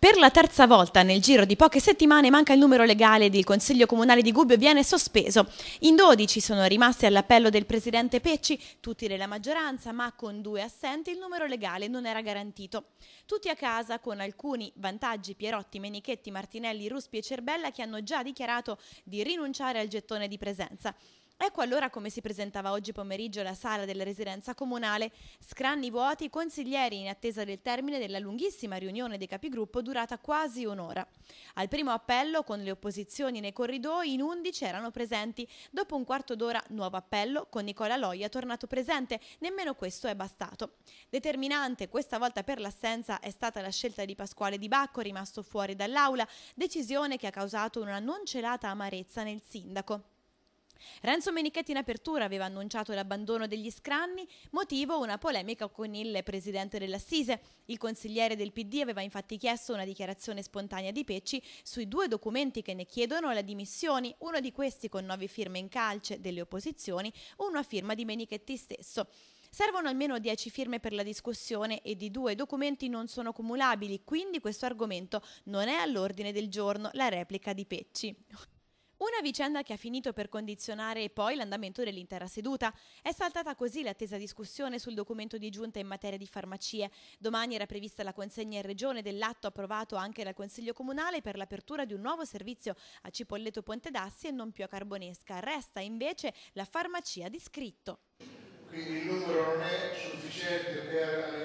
Per la terza volta nel giro di poche settimane manca il numero legale ed il Consiglio Comunale di Gubbio viene sospeso. In 12 sono rimasti all'appello del Presidente Pecci, tutti della maggioranza, ma con due assenti il numero legale non era garantito. Tutti a casa con alcuni vantaggi Pierotti, Menichetti, Martinelli, Ruspi e Cerbella che hanno già dichiarato di rinunciare al gettone di presenza. Ecco allora come si presentava oggi pomeriggio la sala della residenza comunale, scranni vuoti, consiglieri in attesa del termine della lunghissima riunione dei capigruppo durata quasi un'ora. Al primo appello, con le opposizioni nei corridoi, in 11 erano presenti. Dopo un quarto d'ora, nuovo appello, con Nicola Loia tornato presente. Nemmeno questo è bastato. Determinante, questa volta per l'assenza, è stata la scelta di Pasquale Di Bacco, rimasto fuori dall'aula, decisione che ha causato una non celata amarezza nel sindaco. Renzo Menichetti in apertura aveva annunciato l'abbandono degli scranni, motivo una polemica con il presidente dell'Assise. Il consigliere del PD aveva infatti chiesto una dichiarazione spontanea di Pecci sui due documenti che ne chiedono le dimissioni, uno di questi con nove firme in calce delle opposizioni, uno a firma di Menichetti stesso. Servono almeno 10 firme per la discussione e di due documenti non sono cumulabili, quindi questo argomento non è all'ordine del giorno, la replica di Pecci. Una vicenda che ha finito per condizionare poi l'andamento dell'intera seduta. È saltata così l'attesa discussione sul documento di giunta in materia di farmacie. Domani era prevista la consegna in regione dell'atto approvato anche dal Consiglio Comunale per l'apertura di un nuovo servizio a Cipolletto Ponte d'Assi e non più a Carbonesca. Resta invece la farmacia di Scritto. Quindi il numero non è sufficiente per